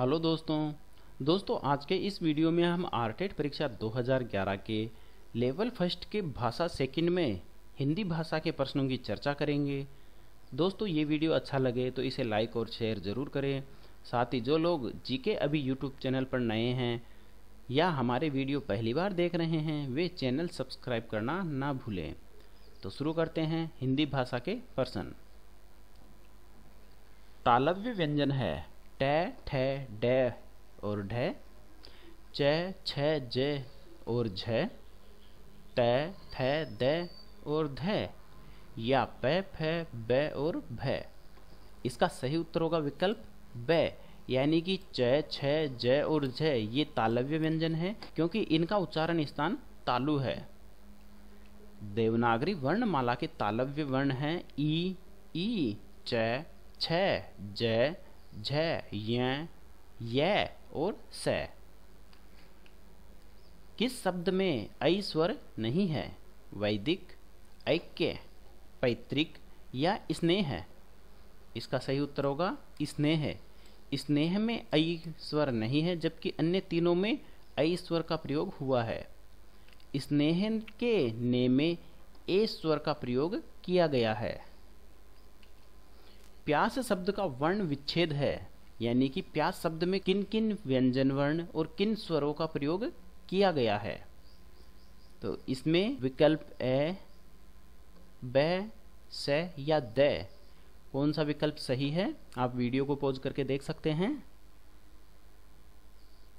hello दोस्तों दोस्तों आज के इस वीडियो में हम आरटेट e परीक्षा 2011 के लेवल फर्स्ट के भाषा सेकंड में हिंदी भाषा के प्रश्नों की चर्चा करेंगे दोस्तों ये वीडियो अच्छा लगे तो इसे लाइक और शेयर ज़रूर करें साथ ही जो लोग जीके अभी यूट्यूब चैनल पर नए हैं या हमारे वीडियो पहली बार देख रहे हैं वे चैनल सब्सक्राइब करना ना भूलें तो शुरू करते हैं हिंदी भाषा के प्रश्न तालव्य व्यंजन है टै ठ और ढ च छ ज और झ तै फै द और ध या प फ ब और भ इसका सही उत्तर होगा विकल्प ब यानी कि च छ ज और झ ये तालव्य व्यंजन है क्योंकि इनका उच्चारण स्थान तालु है देवनागरी वर्णमाला के तालव्य वर्ण हैं ई ई च छ ज झ य और स किस शब्द में ऐ स्वर नहीं है वैदिक ऐक्य पैतृक या स्नेह है इसका सही उत्तर होगा स्नेह स्नेह में ऐ स्वर नहीं है जबकि अन्य तीनों में ऐ स्वर का प्रयोग हुआ है स्नेह के ने में ए स्वर का प्रयोग किया गया है प्यास शब्द का वर्ण विच्छेद है यानी कि प्यास शब्द में किन किन व्यंजन वर्ण और किन स्वरों का प्रयोग किया गया है तो इसमें विकल्प ए ब स या द कौन सा विकल्प सही है आप वीडियो को पॉज करके देख सकते हैं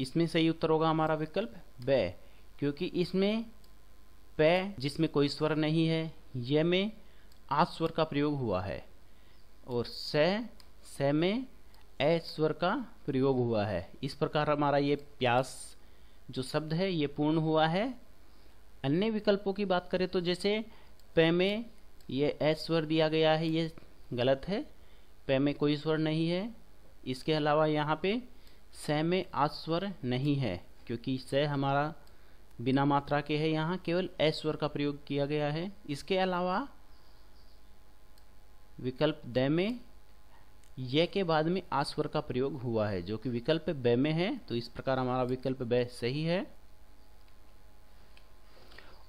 इसमें सही उत्तर होगा हमारा विकल्प ब क्योंकि इसमें प जिसमें कोई स्वर नहीं है यह में आस्वर स्वर का प्रयोग हुआ है और स स में ए स्वर का प्रयोग हुआ है इस प्रकार हमारा ये प्यास जो शब्द है ये पूर्ण हुआ है अन्य विकल्पों की बात करें तो जैसे प में ये ए स्वर दिया गया है ये गलत है प में कोई स्वर नहीं है इसके अलावा यहाँ पे स में आ स्वर नहीं है क्योंकि स हमारा बिना मात्रा के है यहाँ केवल ए स्वर का प्रयोग किया गया है इसके अलावा विकल्प द में यह के बाद में आस्वर का प्रयोग हुआ है जो कि विकल्प ब में है तो इस प्रकार हमारा विकल्प ब सही है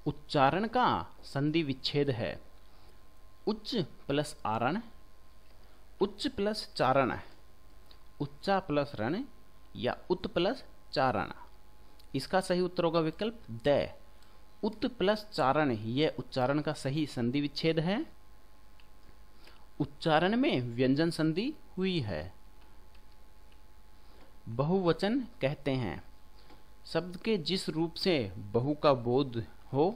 उच्चारण का संधि विच्छेद है उच्च प्लस आरण उच्च प्लस चारण उच्चा प्लस रण या उत्त प्लस चारण इसका सही उत्तर होगा विकल्प द उत प्लस चारण यह उच्चारण का सही संधि विच्छेद है उच्चारण में व्यंजन संधि हुई है बहुवचन कहते हैं शब्द के जिस रूप से बहु का बोध हो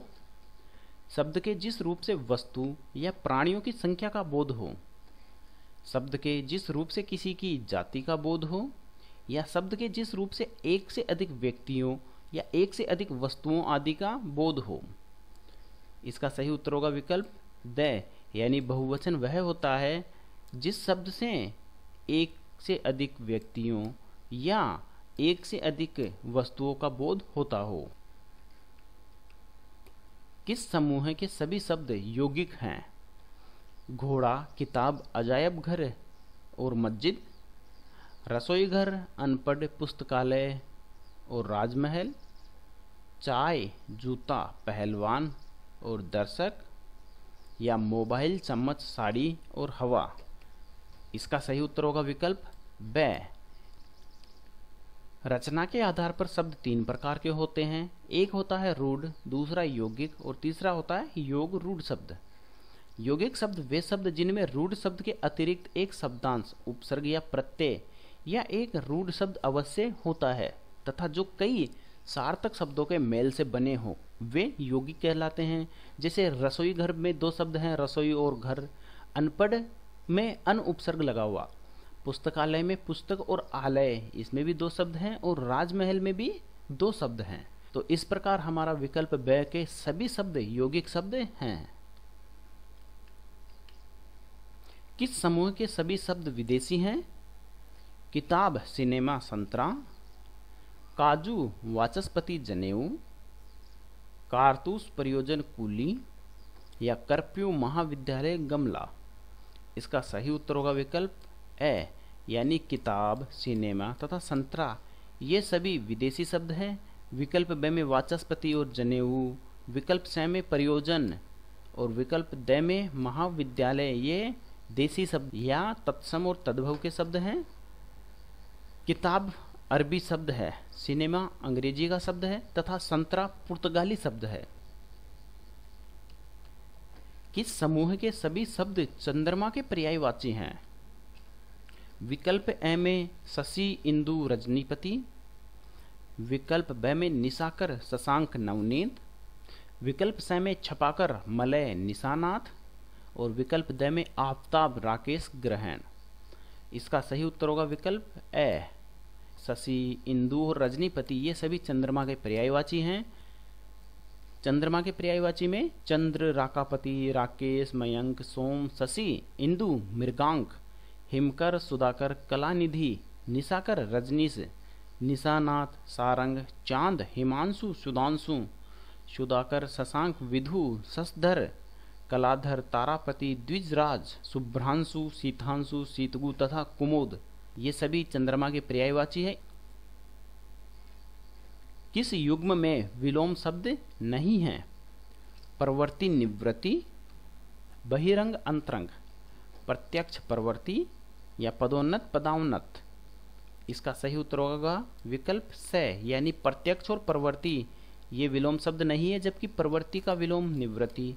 शब्द के जिस रूप से वस्तु या प्राणियों की संख्या का बोध हो शब्द के जिस रूप से किसी की जाति का बोध हो या शब्द के जिस रूप से एक से अधिक व्यक्तियों या एक से अधिक वस्तुओं आदि का बोध हो इसका सही उत्तर होगा विकल्प द यानी बहुवचन वह होता है जिस शब्द से एक से अधिक व्यक्तियों या एक से अधिक वस्तुओं का बोध होता हो किस समूह के सभी शब्द यौगिक हैं घोड़ा किताब अजायब घर और मस्जिद रसोई घर अनपढ़ पुस्तकालय और राजमहल चाय जूता पहलवान और दर्शक या मोबाइल चम्मच साड़ी और हवा इसका सही उत्तर होगा विकल्प ब रचना के आधार पर शब्द तीन प्रकार के होते हैं एक होता है रूढ़ दूसरा यौगिक और तीसरा होता है योग रूढ़ शब्द यौगिक शब्द वे शब्द जिनमें रूढ़ शब्द के अतिरिक्त एक शब्दांश उपसर्ग या प्रत्यय या एक रूढ़ शब्द अवश्य होता है तथा जो कई सार्थक शब्दों के मेल से बने हों वे योगी कहलाते हैं जैसे रसोई घर में दो शब्द हैं रसोई और घर अनपढ़ में अन उपसर्ग लगा हुआ पुस्तकालय में पुस्तक और आलय इसमें भी दो शब्द हैं और राजमहल में भी दो शब्द हैं तो इस प्रकार हमारा विकल्प ब के सभी शब्द यौगिक शब्द हैं किस समूह के सभी शब्द विदेशी हैं किताब सिनेमा संतरा काजू वाचस्पति जनेऊ कारतूस प्रयोजन कुली या कर्फ्यू महाविद्यालय गमला इसका सही उत्तर होगा विकल्प ए यानी किताब सिनेमा तथा संतरा ये सभी विदेशी शब्द हैं विकल्प ब में वाचस्पति और जनेऊ विकल्प स में प्रयोजन और विकल्प द में महाविद्यालय ये देसी शब्द या तत्सम और तद्भव के शब्द हैं किताब अरबी शब्द है सिनेमा अंग्रेजी का शब्द है तथा संतरा पुर्तगाली शब्द है किस समूह के सभी शब्द चंद्रमा के पर्यायवाची हैं विकल्प ए में शशि इंदु रजनीपति विकल्प ब में निशाकर शशांक नवनीत विकल्प स में छपाकर मलय निशानाथ और विकल्प द में आफ्ताब राकेश ग्रहण इसका सही उत्तर होगा विकल्प ए शशि इंदु और रजनीपति ये सभी चंद्रमा के पर्यायवाची हैं चंद्रमा के पर्यायवाची में चंद्र राकापति राकेश मयंक सोम शशि इंदु मृगांक हिमकर सुधाकर कलानिधि निशाकर रजनीश निशानाथ सारंग चांद हिमांशु सुधांशु सुधाकर शशांक विधु शशधर कलाधर तारापति द्विजराज शुभ्रांशु सीतांशु सीतगु तथा कुमोद ये सभी चंद्रमा के पर्यायवाची है किस युग्म में विलोम शब्द नहीं है प्रवर्ति निवृत्ति बहिरंग अंतरंग प्रत्यक्ष प्रवृत्ति या पदोन्नत पदाउन्नत इसका सही उत्तर होगा विकल्प स यानी प्रत्यक्ष और प्रवर्ति ये विलोम शब्द नहीं है जबकि प्रवृत्ति का विलोम निवृत्ति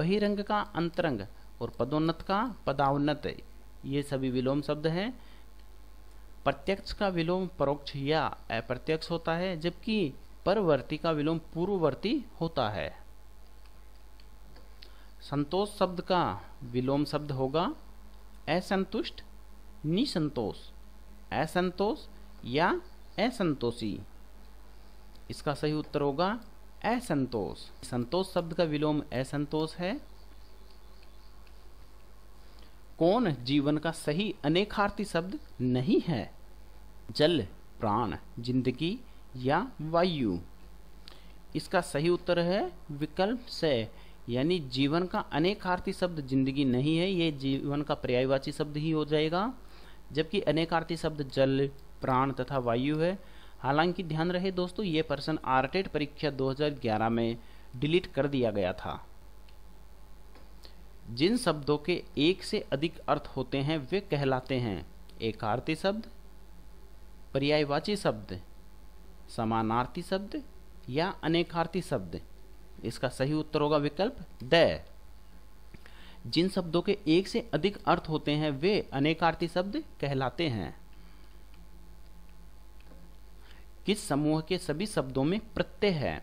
बहिरंग का अंतरंग और पदोन्नत का पदाउन्नत ये सभी विलोम शब्द हैं प्रत्यक्ष का विलोम परोक्ष या अप्रत्यक्ष होता है जबकि परवर्ती का विलोम पूर्ववर्ती होता है संतोष शब्द का विलोम शब्द होगा असंतुष्ट निसंतोष असंतोष या असंतोषी इसका सही उत्तर होगा असंतोष संतोष शब्द का विलोम असंतोष है कौन जीवन का सही अनेकार्थी शब्द नहीं है जल प्राण जिंदगी या वायु इसका सही उत्तर है विकल्प से यानी जीवन का अनेकार्थी शब्द जिंदगी नहीं है ये जीवन का पर्यायवाची शब्द ही हो जाएगा जबकि अनेकार्थी शब्द जल प्राण तथा वायु है हालांकि ध्यान रहे दोस्तों ये प्रश्न आरटेट परीक्षा 2011 में डिलीट कर दिया गया था जिन शब्दों के एक से अधिक अर्थ होते हैं वे कहलाते हैं एकार्थी शब्द पर्यायवाची शब्द समानार्थी शब्द या अनेकार्थी शब्द इसका सही उत्तर होगा विकल्प द जिन शब्दों के एक से अधिक अर्थ होते हैं वे अनेकार्थी शब्द कहलाते हैं किस समूह के सभी शब्दों में प्रत्यय है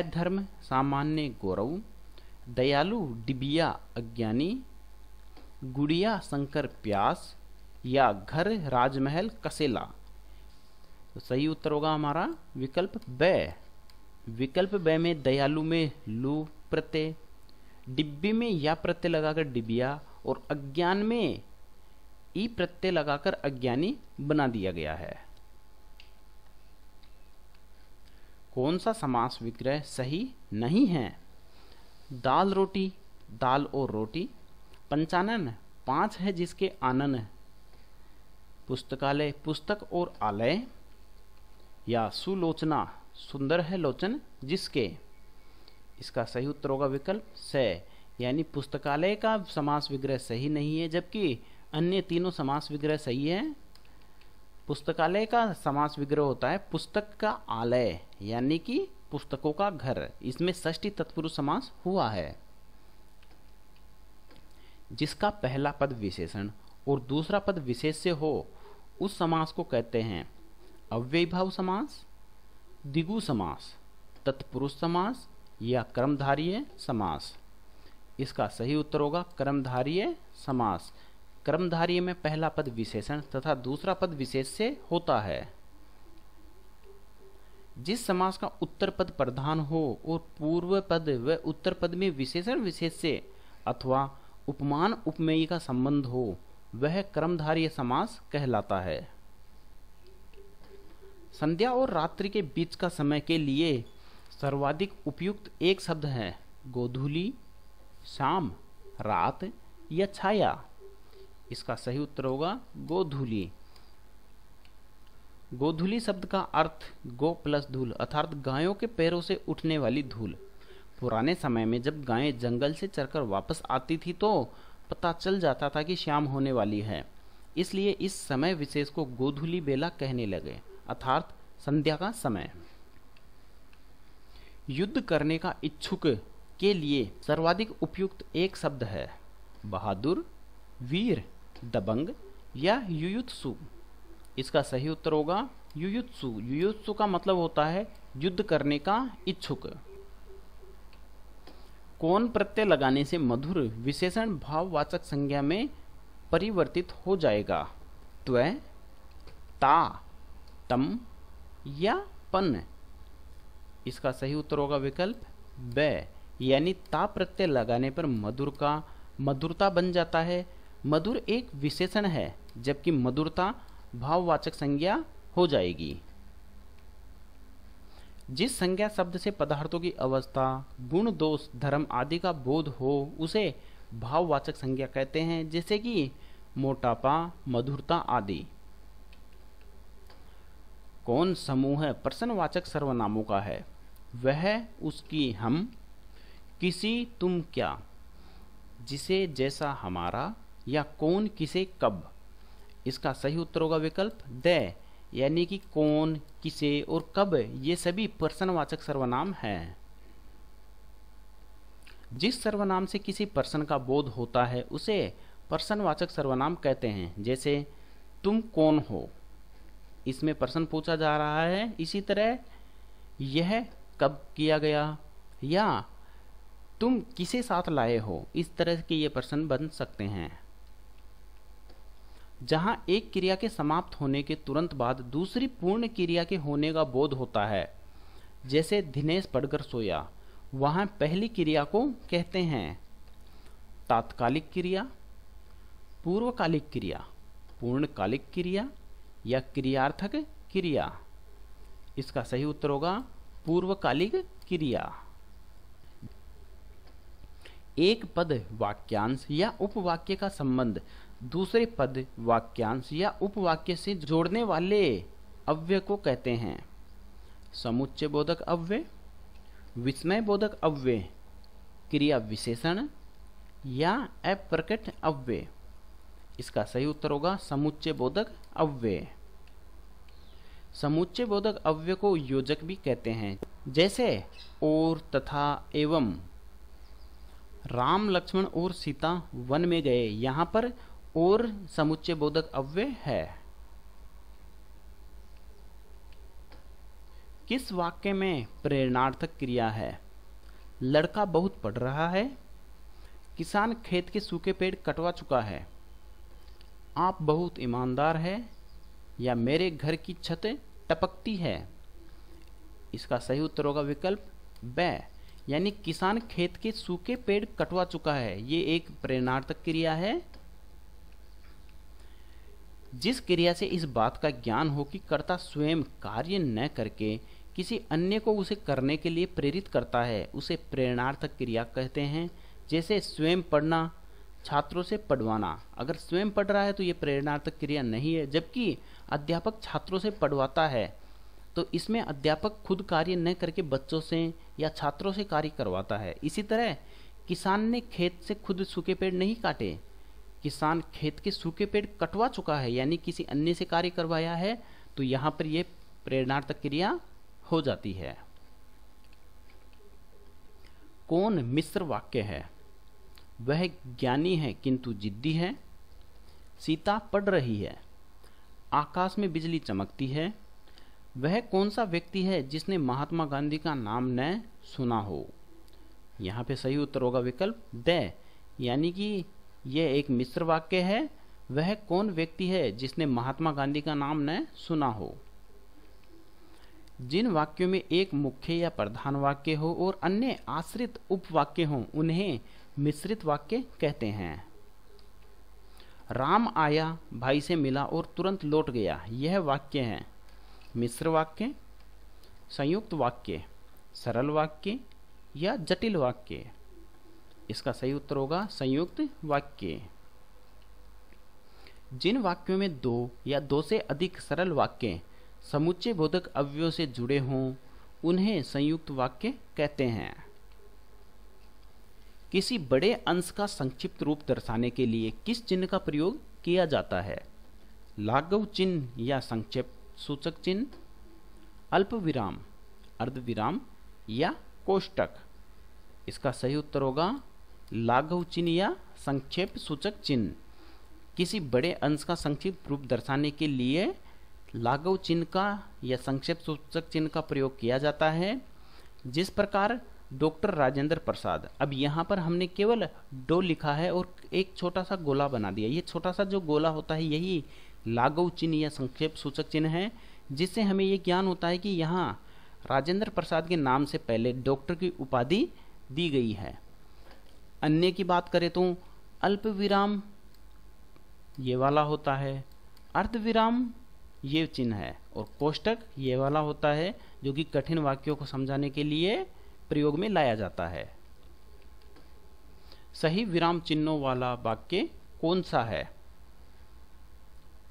अधर्म सामान्य गौरव दयालु डिबिया अज्ञानी गुड़िया शंकर प्यास या घर राजमहल कसेला तो सही उत्तर होगा हमारा विकल्प ब विकल्प ब में दयालु में लू प्रत्यय डिब्बी में या प्रत्यय लगाकर डिबिया और अज्ञान में ई प्रत्यय लगाकर अज्ञानी बना दिया गया है कौन सा समास विग्रह सही नहीं है दाल रोटी दाल और रोटी पंचानन पांच है जिसके आनन पुस्तकालय पुस्तक और आलय या सुलोचना सुंदर है लोचन जिसके इसका सही उत्तर होगा विकल्प स यानी पुस्तकालय का समास विग्रह सही नहीं है जबकि अन्य तीनों समास विग्रह सही है पुस्तकालय का समास विग्रह होता है पुस्तक का आलय यानी कि पुस्तकों का घर इसमें षष्ठी तत्पुरुष समास हुआ है जिसका पहला पद विशेषण और दूसरा पद विशेष से हो उस समास को कहते हैं अव्ययभाव समास दिगु समास तत्पुरुष समास या कर्मधारीय समास इसका सही उत्तर होगा कर्मधारीय समास कर्मधारीय में पहला पद विशेषण तथा दूसरा पद विशेष से होता है जिस समास का उत्तर पद प्रधान हो और पूर्व पद व उत्तर पद में विशेषण विशेष से अथवा उपमान उपमेयी का संबंध हो वह क्रमधारी समास कहलाता है संध्या और रात्रि के बीच का समय के लिए सर्वाधिक उपयुक्त एक शब्द है गोधूली शाम रात या छाया इसका सही उत्तर होगा गोधूली गोधुली शब्द का अर्थ गो प्लस धूल अर्थात गायों के पैरों से उठने वाली धूल पुराने समय में जब गायें जंगल से चरकर वापस आती थी तो पता चल जाता था कि शाम होने वाली है इसलिए इस समय विशेष को गोधुली बेला कहने लगे अर्थात संध्या का समय युद्ध करने का इच्छुक के लिए सर्वाधिक उपयुक्त एक शब्द है बहादुर वीर दबंग या युयुत्सु इसका सही उत्तर होगा युयुत्सु युयुत्सु का मतलब होता है युद्ध करने का इच्छुक कौन प्रत्यय लगाने से मधुर विशेषण भाववाचक संज्ञा में परिवर्तित हो जाएगा त्व ता तम या पन इसका सही उत्तर होगा विकल्प ब यानी ता प्रत्यय लगाने पर मधुर का मधुरता बन जाता है मधुर एक विशेषण है जबकि मधुरता भाववाचक संज्ञा हो जाएगी जिस संज्ञा शब्द से पदार्थों की अवस्था गुण दोष धर्म आदि का बोध हो उसे भाववाचक संज्ञा कहते हैं जैसे कि मोटापा मधुरता आदि कौन समूह प्रश्नवाचक सर्वनामों का है वह उसकी हम किसी तुम क्या जिसे जैसा हमारा या कौन किसे कब इसका सही उत्तर होगा विकल्प द यानी कि कौन किसे और कब ये सभी प्रश्नवाचक सर्वनाम हैं जिस सर्वनाम से किसी पर्सन का बोध होता है उसे प्रश्नवाचक सर्वनाम कहते हैं जैसे तुम कौन हो इसमें प्रश्न पूछा जा रहा है इसी तरह यह कब किया गया या तुम किसे साथ लाए हो इस तरह के ये प्रश्न बन सकते हैं जहां एक क्रिया के समाप्त होने के तुरंत बाद दूसरी पूर्ण क्रिया के होने का बोध होता है जैसे दिनेश पढ़कर सोया वहां पहली क्रिया को कहते हैं तात्कालिक क्रिया पूर्वकालिक क्रिया पूर्णकालिक क्रिया या क्रियार्थक क्रिया इसका सही उत्तर होगा पूर्वकालिक क्रिया एक पद वाक्यांश या उपवाक्य का संबंध दूसरे पद वाक्यांश या उपवाक्य से जोड़ने वाले अव्यय को कहते हैं समुच्चय बोधक अव्यय विस्मय बोधक अव्यय क्रिया विशेषण या अप्रकट अव्यय इसका सही उत्तर होगा समुच्चय बोधक अव्यय समुच्चय बोधक अव्यय को योजक भी कहते हैं जैसे और तथा एवं राम लक्ष्मण और सीता वन में गए यहाँ पर और समुच्चय बोधक अव्यय है किस वाक्य में प्रेरणार्थक क्रिया है लड़का बहुत पढ़ रहा है किसान खेत के सूखे पेड़ कटवा चुका है आप बहुत ईमानदार है या मेरे घर की छत टपकती है इसका सही उत्तर होगा विकल्प ब यानी किसान खेत के सूखे पेड़ कटवा चुका है ये एक प्रेरणार्थक क्रिया है जिस क्रिया से इस बात का ज्ञान हो कि कर्ता स्वयं कार्य न करके किसी अन्य को उसे करने के लिए प्रेरित करता है उसे प्रेरणार्थक क्रिया कहते हैं जैसे स्वयं पढ़ना छात्रों से पढ़वाना अगर स्वयं पढ़ रहा है तो ये प्रेरणार्थक क्रिया नहीं है जबकि अध्यापक छात्रों से पढ़वाता है तो इसमें अध्यापक खुद कार्य न करके बच्चों से या छात्रों से कार्य करवाता है इसी तरह किसान ने खेत से खुद सूखे पेड़ नहीं काटे किसान खेत के सूखे पेड़ कटवा चुका है यानी किसी अन्य से कार्य करवाया है तो यहाँ पर यह प्रेरणार्थक क्रिया हो जाती है कौन मिश्र वाक्य है वह ज्ञानी है किंतु जिद्दी है सीता पढ़ रही है आकाश में बिजली चमकती है वह कौन सा व्यक्ति है जिसने महात्मा गांधी का नाम न सुना हो यहाँ पे सही उत्तर होगा विकल्प द यानी कि यह एक मिश्र वाक्य है वह कौन व्यक्ति है जिसने महात्मा गांधी का नाम न सुना हो जिन वाक्यों में एक मुख्य या प्रधान वाक्य हो और अन्य आश्रित उपवाक्य हो उन्हें मिश्रित वाक्य कहते हैं राम आया भाई से मिला और तुरंत लौट गया यह वाक्य है मिश्र वाक्य संयुक्त वाक्य सरल वाक्य या जटिल वाक्य इसका सही उत्तर होगा संयुक्त वाक्य जिन वाक्यों में दो या दो से अधिक सरल वाक्य समुच्चय बोधक अवयव से जुड़े हों उन्हें संयुक्त वाक्य कहते हैं किसी बड़े अंश का संक्षिप्त रूप दर्शाने के लिए किस चिन्ह का प्रयोग किया जाता है लाघव चिन्ह या संक्षेप सूचक चिन्ह अल्प विराम अर्ध विराम या कोष्टक इसका सही उत्तर होगा लाघव चिन्ह या संक्षेप सूचक चिन्ह किसी बड़े अंश का संक्षिप्त रूप दर्शाने के लिए लाघव चिन्ह का या संक्षेप सूचक चिन्ह का प्रयोग किया जाता है जिस प्रकार डॉक्टर राजेंद्र प्रसाद अब यहाँ पर हमने केवल डो लिखा है और एक छोटा सा गोला बना दिया ये छोटा सा जो गोला होता है यही लाघव चिन्ह या संक्षेप सूचक चिन्ह है जिससे हमें ये ज्ञान होता है कि यहाँ राजेंद्र प्रसाद के नाम से पहले डॉक्टर की उपाधि दी गई है अन्य की बात करें तो अल्प विराम ये वाला होता है अर्ध विराम ये चिन्ह है और कोष्टक ये वाला होता है जो कि कठिन वाक्यों को समझाने के लिए प्रयोग में लाया जाता है सही विराम चिन्हों वाला वाक्य कौन सा है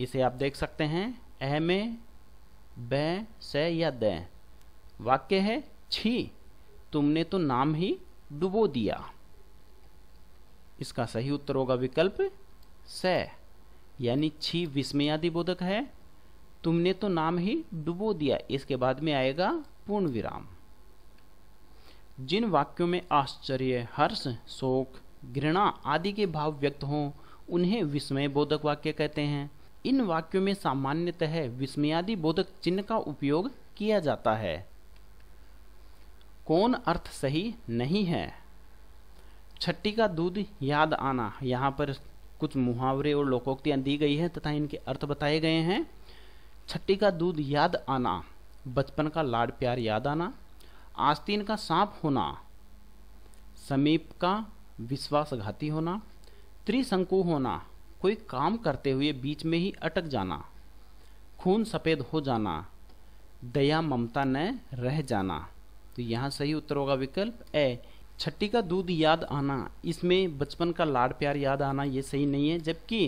इसे आप देख सकते हैं अह में ब स या द वाक्य है छी तुमने तो नाम ही डुबो दिया इसका सही उत्तर होगा विकल्प स यानी छी बोधक है तुमने तो नाम ही डुबो दिया इसके बाद में आएगा पूर्ण विराम जिन वाक्यों में आश्चर्य हर्ष शोक घृणा आदि के भाव व्यक्त हों उन्हें विस्मय बोधक वाक्य कहते हैं इन वाक्यों में सामान्यतः विस्मयादि बोधक चिन्ह का उपयोग किया जाता है कौन अर्थ सही नहीं है छट्टी का दूध याद आना यहाँ पर कुछ मुहावरे और लोकोक्तियाँ दी गई है तथा इनके अर्थ बताए गए हैं छट्टी का दूध याद आना बचपन का लाड प्यार याद आना आस्तीन का सांप होना समीप का विश्वासघाती होना त्रिशंकु होना कोई काम करते हुए बीच में ही अटक जाना खून सफ़ेद हो जाना दया ममता न रह जाना तो यहाँ सही उत्तर होगा विकल्प ए छट्टी का दूध याद आना इसमें बचपन का लाड प्यार याद आना ये सही नहीं है जबकि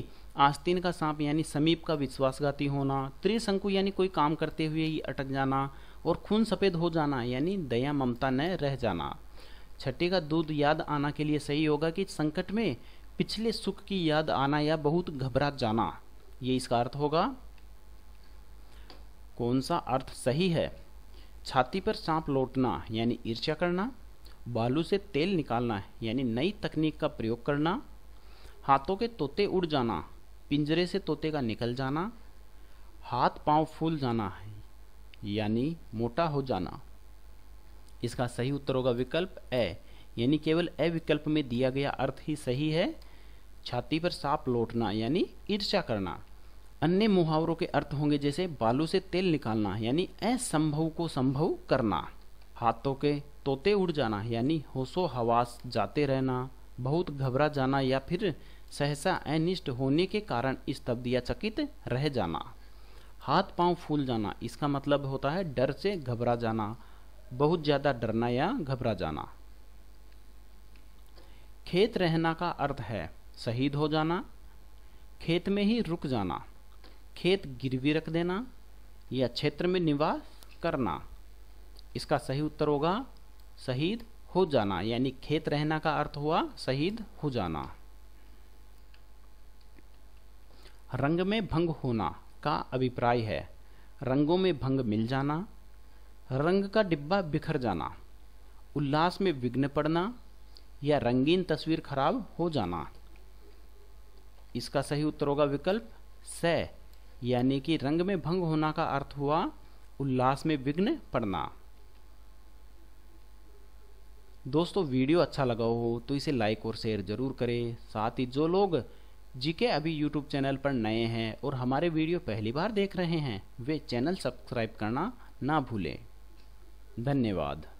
आस्तीन का सांप यानी समीप का विश्वासघाती होना त्रिशंकु यानी कोई काम करते हुए ही अटक जाना और खून सफ़ेद हो जाना यानी दया ममता न रह जाना छट्टी का दूध याद आना के लिए सही होगा कि संकट में पिछले सुख की याद आना या बहुत घबरा जाना ये इसका अर्थ होगा कौन सा अर्थ सही है छाती पर सांप लौटना यानी ईर्ष्या करना बालू से तेल निकालना है यानी नई तकनीक का प्रयोग करना हाथों के तोते उड़ जाना पिंजरे से तोते का निकल जाना हाथ पांव फूल जाना है यानी मोटा हो जाना इसका सही उत्तर होगा विकल्प ए यानी केवल ए विकल्प में दिया गया अर्थ ही सही है छाती पर सांप लौटना यानी ईर्ष्या करना अन्य मुहावरों के अर्थ होंगे जैसे बालू से तेल निकालना यानी असंभव को संभव करना हाथों के तोते उड़ जाना यानी होशो हवास जाते रहना बहुत घबरा जाना या फिर सहसा अनिष्ट होने के कारण स्तब्ध या चकित रह जाना हाथ पांव फूल जाना इसका मतलब होता है डर से घबरा जाना बहुत ज़्यादा डरना या घबरा जाना खेत रहना का अर्थ है शहीद हो जाना खेत में ही रुक जाना खेत गिरवी रख देना या क्षेत्र में निवास करना इसका सही उत्तर होगा शहीद हो जाना यानी खेत रहना का अर्थ हुआ शहीद हो जाना रंग में भंग होना का अभिप्राय है रंगों में भंग मिल जाना रंग का डिब्बा बिखर जाना उल्लास में विघ्न पड़ना या रंगीन तस्वीर खराब हो जाना इसका सही उत्तर होगा विकल्प स यानी कि रंग में भंग होना का अर्थ हुआ उल्लास में विघ्न पड़ना दोस्तों वीडियो अच्छा लगा हो तो इसे लाइक और शेयर ज़रूर करें साथ ही जो लोग जीके अभी यूट्यूब चैनल पर नए हैं और हमारे वीडियो पहली बार देख रहे हैं वे चैनल सब्सक्राइब करना ना भूलें धन्यवाद